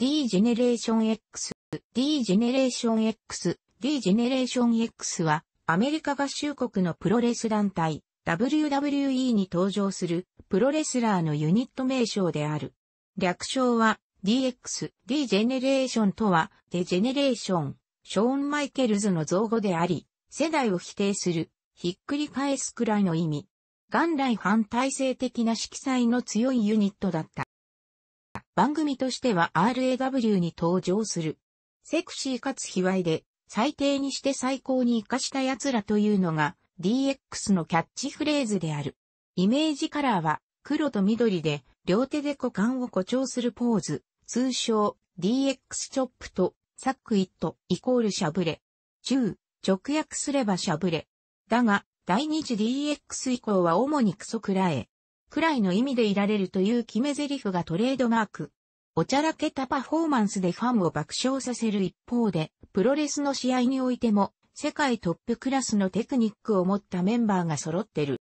D ジェネレーション X、D ジェネレーション X、D ジェネレーション X は、アメリカ合衆国のプロレス団体、WWE に登場する、プロレスラーのユニット名称である。略称は、DX、D ジェネレーションとは、デジェネレーション、ショーン・マイケルズの造語であり、世代を否定する、ひっくり返すくらいの意味。元来反体制的な色彩の強いユニットだった。番組としては RAW に登場する。セクシーかつ卑猥で、最低にして最高に活かした奴らというのが DX のキャッチフレーズである。イメージカラーは黒と緑で両手で股間を誇張するポーズ、通称 DX チョップとサックイットイコールしゃぶれ。中、直訳すればしゃぶれ。だが、第二次 DX 以降は主にクソくらえ、くらいの意味でいられるという決め台詞がトレードマーク。おちゃらけたパフォーマンスでファンを爆笑させる一方で、プロレスの試合においても、世界トップクラスのテクニックを持ったメンバーが揃ってる。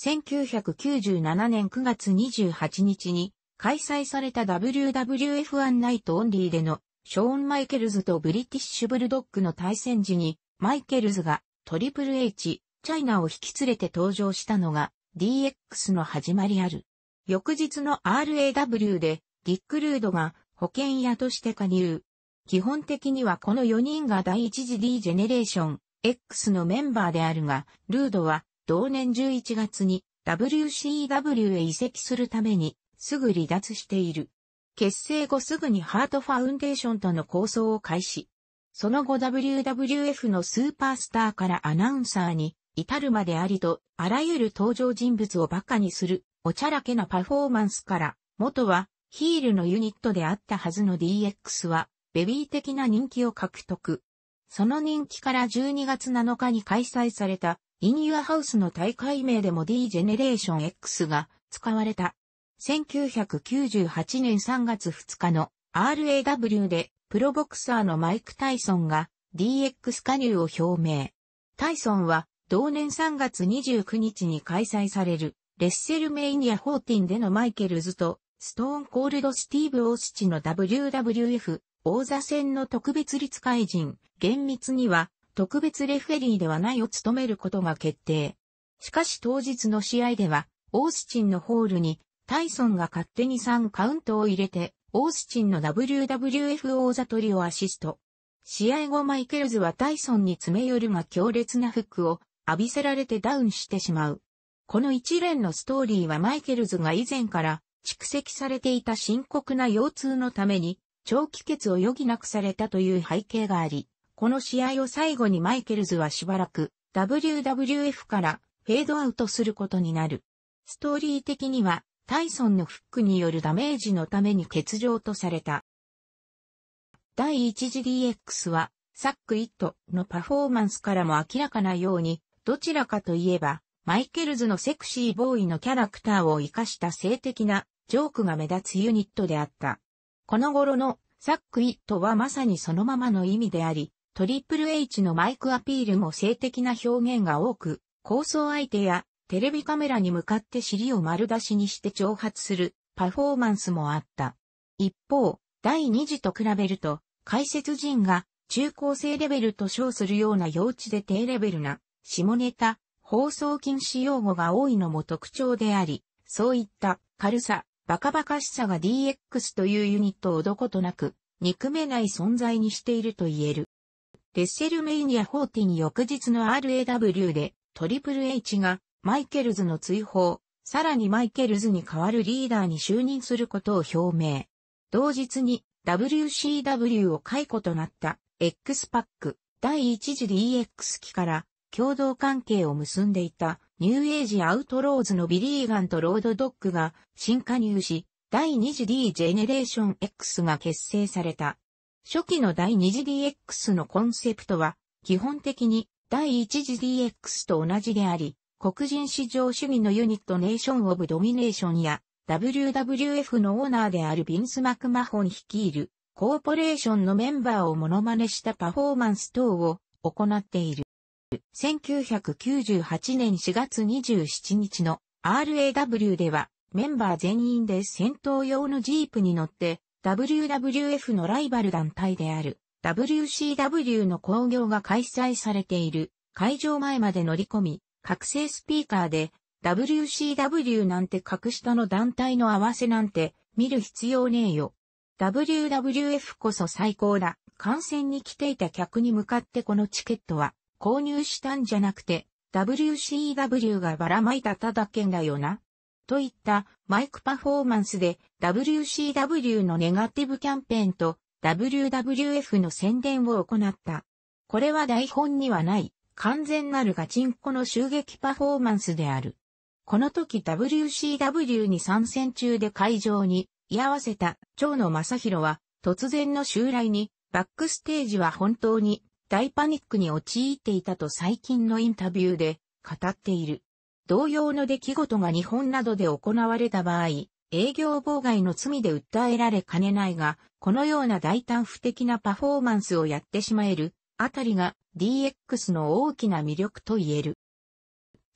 1997年9月28日に開催された WWF1 ナイトオンリーでのショーン・マイケルズとブリティッシュ・ブルドッグの対戦時にマイケルズがトリプル H、チャイナを引き連れて登場したのが DX の始まりある。翌日の RAW で、ディック・ルードが保険屋として加入。基本的にはこの4人が第一次 D ジェネレーション X のメンバーであるが、ルードは同年11月に WCW へ移籍するためにすぐ離脱している。結成後すぐにハートファウンデーションとの構想を開始。その後 WWF のスーパースターからアナウンサーに至るまでありと、あらゆる登場人物を馬鹿にする、おちゃらけなパフォーマンスから、元はヒールのユニットであったはずの DX は、ベビー的な人気を獲得。その人気から12月7日に開催された、インユアハウスの大会名でも D ジェネレーション X が使われた。1998年3月2日の RAW でプロボクサーのマイク・タイソンが DX 加入を表明。タイソンは同年3月29日に開催される、レッセルメイニア14でのマイケルズと、ストーンコールドスティーブ・オーシチの WWF 王座戦の特別立会人、厳密には特別レフェリーではないを務めることが決定。しかし当日の試合では、オースチンのホールに、タイソンが勝手に3カウントを入れて、オースチンの WWF 王座取りをアシスト。試合後マイケルズはタイソンに詰め寄るが強烈なフックを浴びせられてダウンしてしまう。この一連のストーリーはマイケルズが以前から蓄積されていた深刻な腰痛のために長期欠を余儀なくされたという背景があり、この試合を最後にマイケルズはしばらく WWF からフェードアウトすることになる。ストーリー的にはタイソンのフックによるダメージのために欠場とされた。第1次 DX はサック・イットのパフォーマンスからも明らかなようにどちらかといえば、マイケルズのセクシーボーイのキャラクターを活かした性的なジョークが目立つユニットであった。この頃のサックイットはまさにそのままの意味であり、トリプル H のマイクアピールも性的な表現が多く、構想相手やテレビカメラに向かって尻を丸出しにして挑発するパフォーマンスもあった。一方、第2次と比べると、解説陣が中高生レベルと称するような幼稚で低レベルな下ネタ、放送禁止用語が多いのも特徴であり、そういった軽さ、バカバカしさが DX というユニットをどことなく、憎めない存在にしていると言える。レッセルメイニア14翌日の RAW で、トリプル H が、マイケルズの追放、さらにマイケルズに代わるリーダーに就任することを表明。同日に、WCW を解雇となった、X パック、第1次 DX 期から、共同関係を結んでいたニューエイジアウトローズのビリーガンとロードドッグが新加入し、第2次 D ジェネレーション X が結成された。初期の第2次 DX のコンセプトは、基本的に第1次 DX と同じであり、黒人市場主義のユニットネーション・オブ・ドミネーションや WWF のオーナーであるビンス・マクマホン率いるコーポレーションのメンバーをモノマネしたパフォーマンス等を行っている。1998年4月27日の RAW ではメンバー全員で戦闘用のジープに乗って WWF のライバル団体である WCW の興行が開催されている会場前まで乗り込み覚醒スピーカーで WCW なんて格下の団体の合わせなんて見る必要ねえよ。WWF こそ最高だ。観戦に来ていた客に向かってこのチケットは購入したんじゃなくて、WCW がばらまいたただけんだよな。といったマイクパフォーマンスで WCW のネガティブキャンペーンと WWF の宣伝を行った。これは台本にはない完全なるガチンコの襲撃パフォーマンスである。この時 WCW に参戦中で会場に居合わせた蝶野正宏は突然の襲来にバックステージは本当に大パニックに陥っていたと最近のインタビューで語っている。同様の出来事が日本などで行われた場合、営業妨害の罪で訴えられかねないが、このような大胆不敵なパフォーマンスをやってしまえる、あたりが DX の大きな魅力と言える。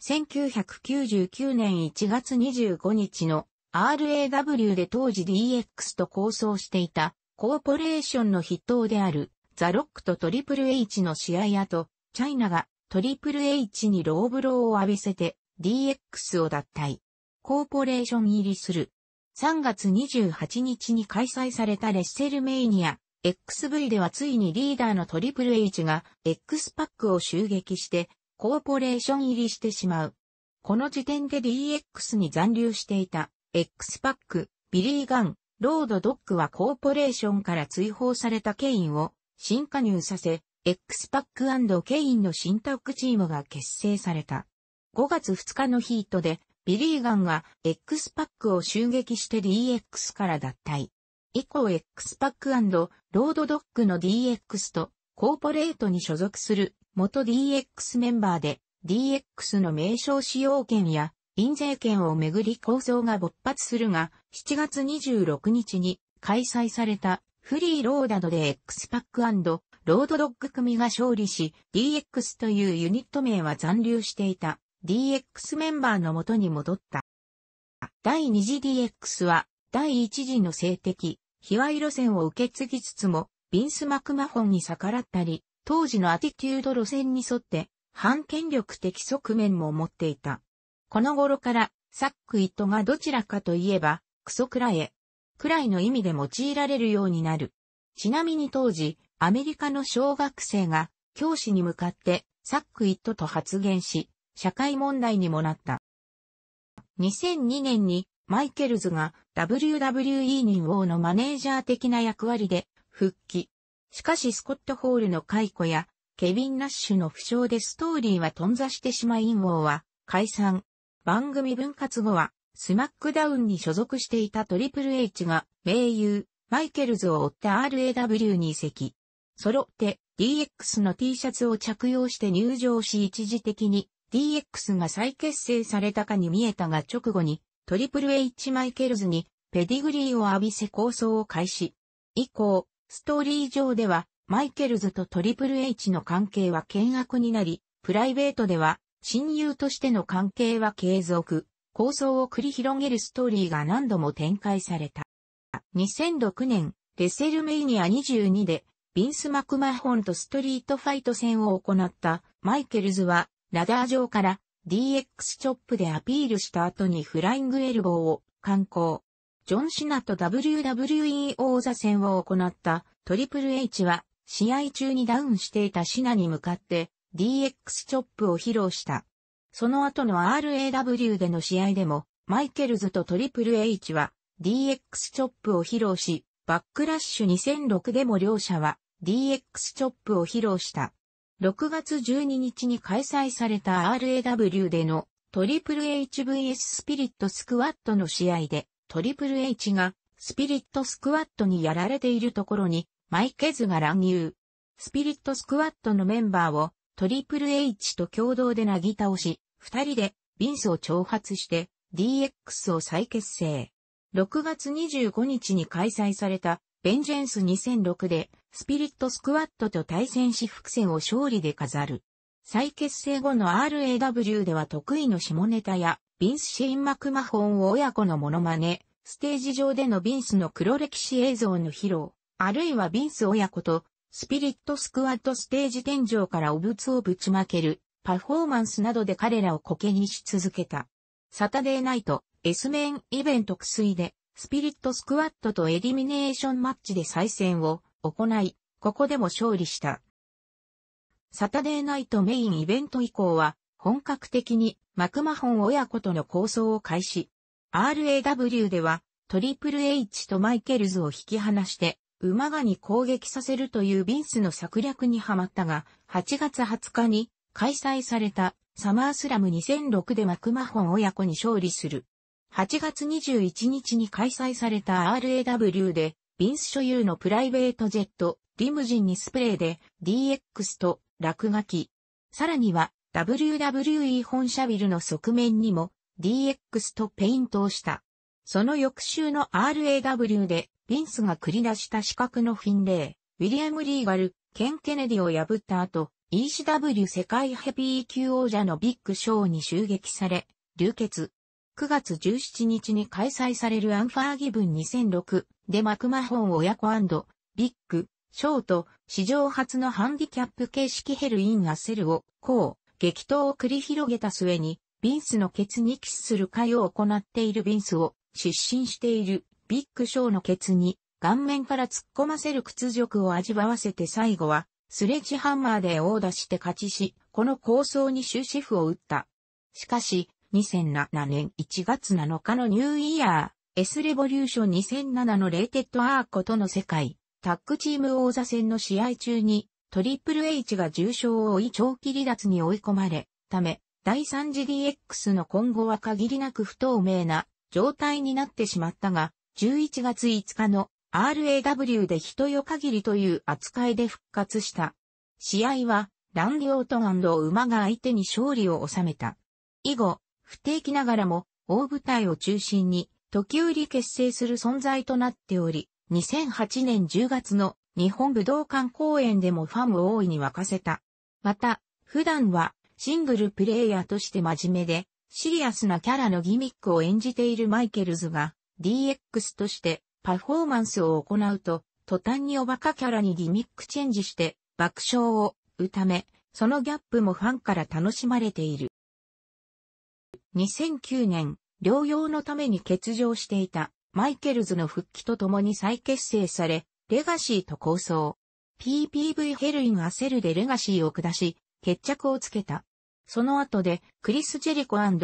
1999年1月25日の RAW で当時 DX と構想していたコーポレーションの筆頭であるザ・ロックとトリプル H の試合後、チャイナがトリプル H にローブローを浴びせて DX を脱退。コーポレーション入りする。3月28日に開催されたレッセルメイニア XV ではついにリーダーのトリプル H が X パックを襲撃してコーポレーション入りしてしまう。この時点で DX に残留していた X パック、ビリーガン、ロードドックはコーポレーションから追放されたケインを新加入させ、X パックケインの新タッグチームが結成された。5月2日のヒートで、ビリーガンが X パックを襲撃して DX から脱退。以降 X パックロードドッグの DX とコーポレートに所属する元 DX メンバーで DX の名称使用権や印税権をめぐり構想が勃発するが7月26日に開催されたフリーローダドで X パックロードドッグ組が勝利し、DX というユニット名は残留していた DX メンバーの元に戻った。第2次 DX は第1次の性的、卑猥路線を受け継ぎつつも、ビンス・マクマホンに逆らったり、当時のアティテュード路線に沿って、反権力的側面も持っていた。この頃から、サック・イットがどちらかといえば、クソクラエ、くらいの意味で用いられるようになる。ちなみに当時、アメリカの小学生が教師に向かってサックイットと発言し、社会問題にもなった。2002年にマイケルズが WWE 人王のマネージャー的な役割で復帰。しかしスコット・ホールの解雇やケビン・ナッシュの負傷でストーリーは頓挫してしまい陰謀は解散。番組分割後はスマックダウンに所属していたトリプル H が、名友、マイケルズを追った RAW に移籍。揃って DX の T シャツを着用して入場し一時的に DX が再結成されたかに見えたが直後にトリプル H マイケルズにペディグリーを浴びせ構想を開始。以降、ストーリー上ではマイケルズとトリプル H の関係は険悪になり、プライベートでは親友としての関係は継続。構想を繰り広げるストーリーが何度も展開された。2006年、レセルメイニア22で、ビンス・マクマホンとストリートファイト戦を行ったマイケルズは、ラダー上から DX チョップでアピールした後にフライングエルボーを観光。ジョン・シナと WWE 王座戦を行ったトリプル H は試合中にダウンしていたシナに向かって DX チョップを披露した。その後の RAW での試合でも、マイケルズとトリプル H は DX チョップを披露し、バックラッシュ2006でも両者は DX チョップを披露した。6月12日に開催された RAW でのトリプル HVS スピリットスクワットの試合でトリプル H がスピリットスクワットにやられているところにマイケズが乱入。スピリットスクワットのメンバーをトリプル H と共同でなぎ倒し、二人で、ビンスを挑発して、DX を再結成。6月25日に開催された、ベンジェンス2006で、スピリットスクワットと対戦し伏線を勝利で飾る。再結成後の RAW では得意の下ネタや、ビンス・シェイン・マクマホンを親子のモノマネ、ステージ上でのビンスの黒歴史映像の披露、あるいはビンス親子と、スピリットスクワットステージ天井からお物をぶちまける、パフォーマンスなどで彼らを苔にし続けた。サタデーナイト、S メンイベント薬で、スピリットスクワットとエリミネーションマッチで再戦を行い、ここでも勝利した。サタデーナイトメインイベント以降は、本格的にマクマホン親子との構想を開始。RAW では、トリプル H とマイケルズを引き離して、馬がに攻撃させるというビンスの策略にはまったが、8月20日に開催されたサマースラム2006でマクマホン親子に勝利する。8月21日に開催された RAW で、ビンス所有のプライベートジェット、リムジンにスプレーで DX と落書き。さらには WWE 本社ビルの側面にも DX とペイントをした。その翌週の RAW で、ビンスが繰り出した四角のフィンレイ、ウィリアム・リーガル、ケン・ケネディを破った後、ECW 世界ヘビー級王者のビッグショーに襲撃され、流血。9月17日に開催されるアンファーギブン2006でマクマホン親子ビッグショーと史上初のハンディキャップ形式ヘルインアセルを、こう、激闘を繰り広げた末に、ビンスのケツにキスする会を行っているビンスを出身しているビッグショーのケツに顔面から突っ込ませる屈辱を味わわせて最後はスレッジハンマーで殴打して勝ちし、この構想に終止符を打った。しかし、2007年1月7日のニューイヤー、S レボリューション2007のレーテッドアーコとの世界、タッグチーム王座戦の試合中に、トリプル H が重傷を負い長期離脱に追い込まれ、ため、第3次 DX の今後は限りなく不透明な状態になってしまったが、11月5日の RAW で人よ限りという扱いで復活した。試合は、ランリオートガンドを馬が相手に勝利を収めた。以後、不定期ながらも、大舞台を中心に、時折結成する存在となっており、2008年10月の日本武道館公演でもファンを大いに沸かせた。また、普段はシングルプレイヤーとして真面目で、シリアスなキャラのギミックを演じているマイケルズが、DX としてパフォーマンスを行うと、途端におバカキャラにギミックチェンジして爆笑を歌ため、そのギャップもファンから楽しまれている。2009年、療養のために欠場していたマイケルズの復帰とともに再結成され、レガシーと構想。PPV ヘルイン焦るでレガシーを下し、決着をつけた。その後で、クリス・ジェリコビッ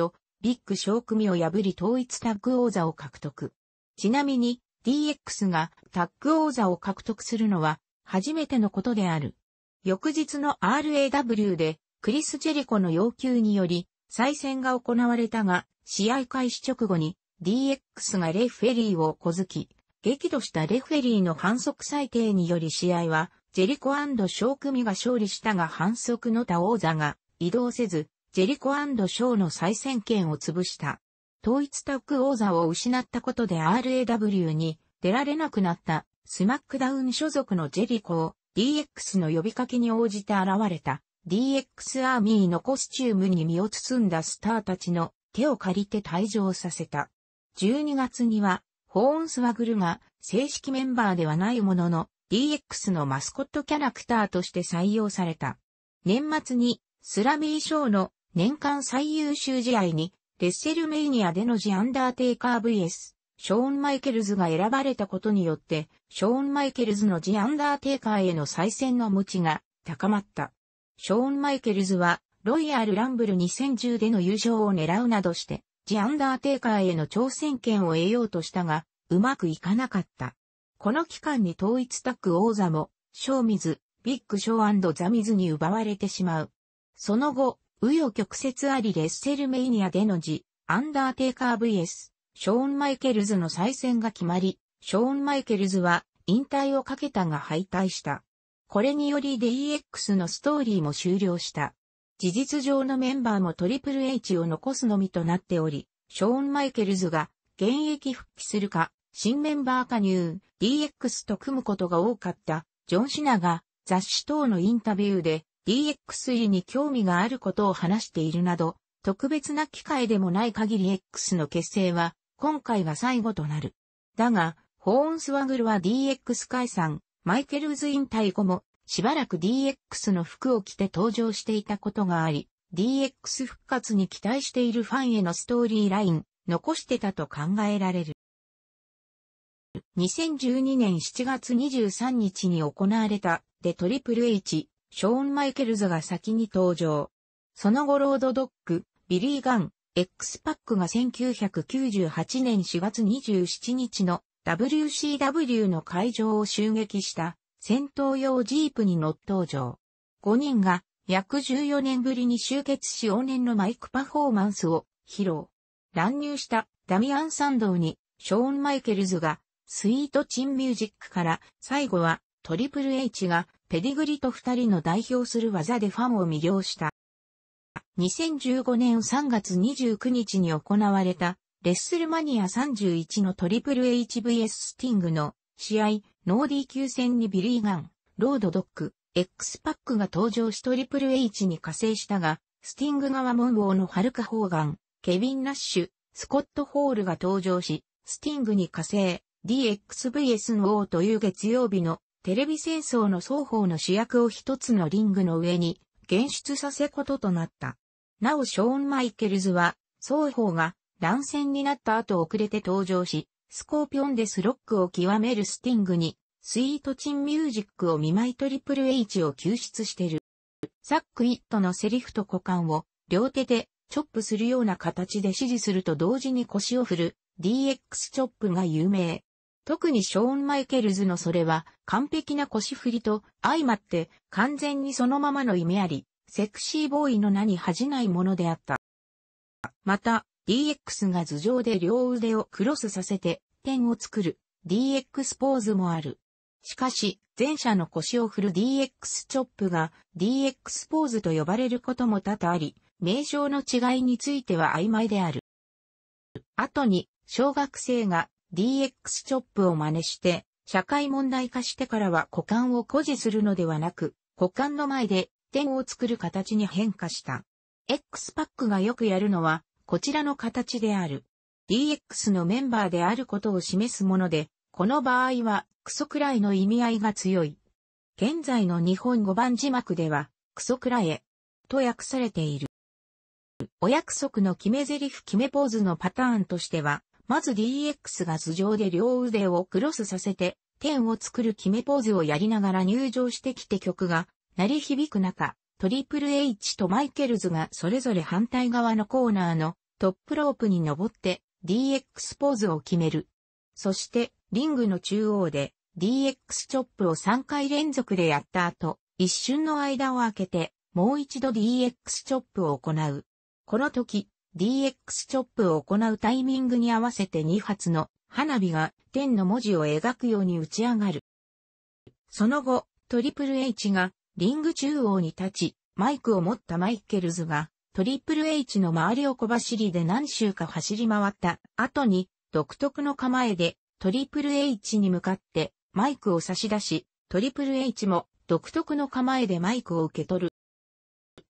グー組を破り統一タッグ王座を獲得。ちなみに、DX がタッグ王座を獲得するのは初めてのことである。翌日の RAW でクリス・ジェリコの要求により再戦が行われたが、試合開始直後に DX がレフェリーを小突き、激怒したレフェリーの反則裁定により試合は、ジェリコショー組が勝利したが反則の他王座が移動せず、ジェリコショーの再戦権を潰した。統一タッグ王座を失ったことで RAW に出られなくなったスマックダウン所属のジェリコを DX の呼びかけに応じて現れた DX アーミーのコスチュームに身を包んだスターたちの手を借りて退場させた。12月にはホーンスワグルが正式メンバーではないものの DX のマスコットキャラクターとして採用された。年末にスラミー賞の年間最優秀試合にレッセルメイニアでのジ・アンダーテイカー VS、ショーン・マイケルズが選ばれたことによって、ショーン・マイケルズのジ・アンダーテイカーへの再戦の持ちが高まった。ショーン・マイケルズは、ロイヤル・ランブル2010での優勝を狙うなどして、ジ・アンダーテイカーへの挑戦権を得ようとしたが、うまくいかなかった。この期間に統一タッグ王座も、ショーミズ、ビッグショーザミズに奪われてしまう。その後、紆余曲折ありレッセルメイニアでの字、アンダーテイカー VS、ショーン・マイケルズの再戦が決まり、ショーン・マイケルズは引退をかけたが敗退した。これにより DX のストーリーも終了した。事実上のメンバーもトリプル H を残すのみとなっており、ショーン・マイケルズが現役復帰するか、新メンバー加入、DX と組むことが多かった、ジョン・シナが雑誌等のインタビューで、DXE に興味があることを話しているなど、特別な機会でもない限り X の結成は、今回が最後となる。だが、ホーンスワグルは DX 解散、マイケルズ引退後も、しばらく DX の服を着て登場していたことがあり、DX 復活に期待しているファンへのストーリーライン、残してたと考えられる。2012年7月23日に行われた、でトリプル H、ショーン・マイケルズが先に登場。その後ロードドッグ、ビリー・ガン、X パックが1998年4月27日の WCW の会場を襲撃した戦闘用ジープに乗っ登場。5人が約14年ぶりに集結し往年のマイクパフォーマンスを披露。乱入したダミアンサンドウにショーン・マイケルズがスイートチンミュージックから最後はトリプル H がペディグリと二人の代表する技でファンを魅了した。2015年3月29日に行われた、レッスルマニア31のトリプル HVS スティングの試合、ノーディー級戦にビリーガン、ロードドック、X パックが登場しトリプル H に加勢したが、スティング側モンゴーのハルカ・ホーガン、ケビン・ナッシュ、スコット・ホールが登場し、スティングに加勢、DXVS の王という月曜日のテレビ戦争の双方の主役を一つのリングの上に、現出させこととなった。なおショーン・マイケルズは、双方が乱戦になった後遅れて登場し、スコーピオンでスロックを極めるスティングに、スイートチンミュージックを見舞いトリプル H を救出してる。サック・イットのセリフと股間を両手でチョップするような形で指示すると同時に腰を振る DX チョップが有名。特にショーン・マイケルズのそれは完璧な腰振りと相まって完全にそのままの意味あり、セクシーボーイの名に恥じないものであった。また、DX が頭上で両腕をクロスさせて点を作る DX ポーズもある。しかし、前者の腰を振る DX チョップが DX ポーズと呼ばれることも多々あり、名称の違いについては曖昧である。後に、小学生が DX チョップを真似して、社会問題化してからは股間を誇示するのではなく、股間の前で点を作る形に変化した。X パックがよくやるのは、こちらの形である。DX のメンバーであることを示すもので、この場合は、クソくらいの意味合いが強い。現在の日本語版字幕では、クソくらえ、と訳されている。お約束の決め台詞決めポーズのパターンとしては、まず DX が頭上で両腕をクロスさせて、点を作る決めポーズをやりながら入場してきて曲が鳴り響く中、トリプル H とマイケルズがそれぞれ反対側のコーナーのトップロープに登って DX ポーズを決める。そしてリングの中央で DX チョップを3回連続でやった後、一瞬の間を空けてもう一度 DX チョップを行う。この時、DX チョップを行うタイミングに合わせて2発の花火が天の文字を描くように打ち上がる。その後、トリプル H がリング中央に立ち、マイクを持ったマイケルズがトリプル H の周りを小走りで何周か走り回った後に独特の構えでトリプル H に向かってマイクを差し出し、トリプル H も独特の構えでマイクを受け取る。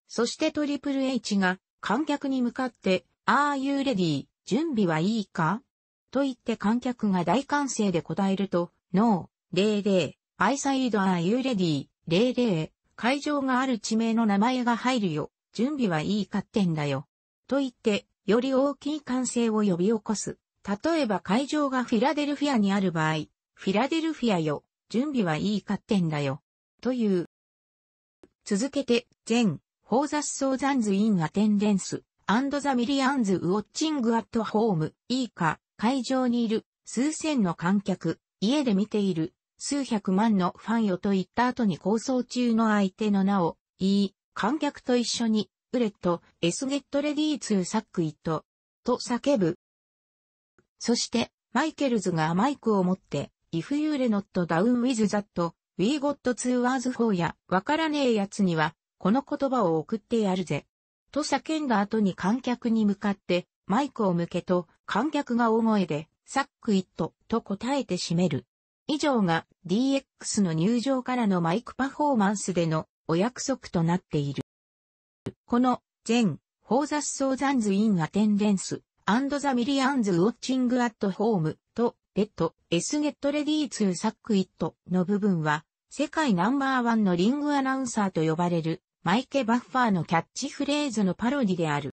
そしてトリプル H が観客に向かって、Are you ready? 準備はいいかと言って観客が大歓声で答えると、No, 00, I said are you ready? 00、会場がある地名の名前が入るよ。準備はいいかってんだよ。と言って、より大きい歓声を呼び起こす。例えば会場がフィラデルフィアにある場合、フィラデルフィアよ、準備はいいかってんだよ。という。続けて、全、For the thousands in attendance, and the millions watching at home, 以下、会場にいる、数千の観客、家で見ている、数百万のファンよと言った後に構想中の相手の名を、いい、観客と一緒に、ウレット、エスゲットレディーツーサックイット、と叫ぶ。そして、マイケルズがマイクを持って、If you re not down with that, we got two words for ya, わからねえやつには、この言葉を送ってやるぜ。と叫んだ後に観客に向かって、マイクを向けと、観客が大声で、サックイットと答えて締める。以上が DX の入場からのマイクパフォーマンスでのお約束となっている。この、全、ホーザスソーザンズインアテンデンス、アンドザミリアンズウォッチングアットホームと、レッド、エスゲットレディーツーサックイットの部分は、世界ナンバーワンのリングアナウンサーと呼ばれるマイケ・バッファーのキャッチフレーズのパロディである。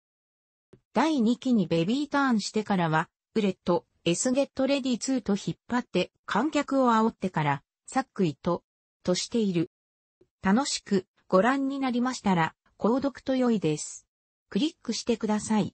第2期にベビーターンしてからは、ウレット、エスゲットレディ2と引っ張って観客を煽ってから、サックイと、としている。楽しくご覧になりましたら、購読と良いです。クリックしてください。